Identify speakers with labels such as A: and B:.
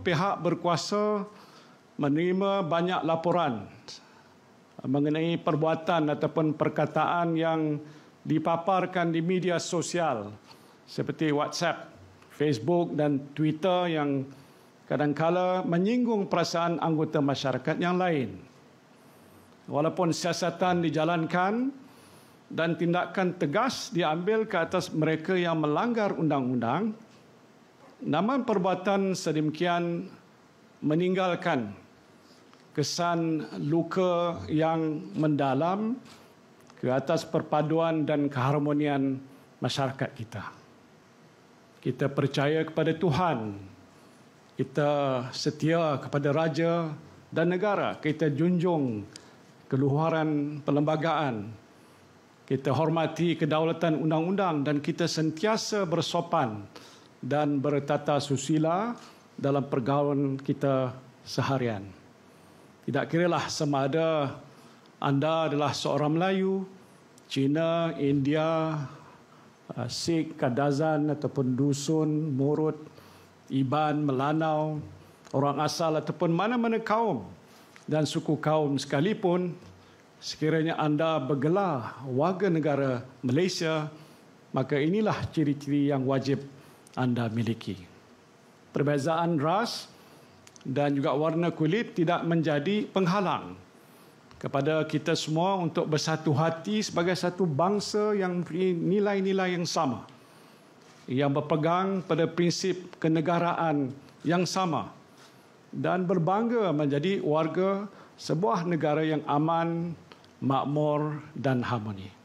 A: pihak berkuasa menerima banyak laporan mengenai perbuatan ataupun perkataan yang dipaparkan di media sosial seperti WhatsApp, Facebook dan Twitter yang kadangkala menyinggung perasaan anggota masyarakat yang lain. Walaupun siasatan dijalankan dan tindakan tegas diambil ke atas mereka yang melanggar undang-undang, Naman perbuatan sedemikian meninggalkan kesan luka yang mendalam ke atas perpaduan dan keharmonian masyarakat kita. Kita percaya kepada Tuhan. Kita setia kepada raja dan negara. Kita junjung keluaran perlembagaan. Kita hormati kedaulatan undang-undang dan kita sentiasa bersopan dan bertata susila dalam pergaulan kita seharian. Tidak kiralah sama ada anda adalah seorang Melayu, Cina, India, uh, Sikh, Kadazan ataupun Dusun, Murut, Iban, Melanau, orang asal ataupun mana-mana kaum dan suku kaum sekalipun, sekiranya anda bergelar warga negara Malaysia, maka inilah ciri-ciri yang wajib anda miliki. Perbezaan ras dan juga warna kulit tidak menjadi penghalang kepada kita semua untuk bersatu hati sebagai satu bangsa yang mempunyai nilai-nilai yang sama yang berpegang pada prinsip kenegaraan yang sama dan berbangga menjadi warga sebuah negara yang aman, makmur dan harmoni.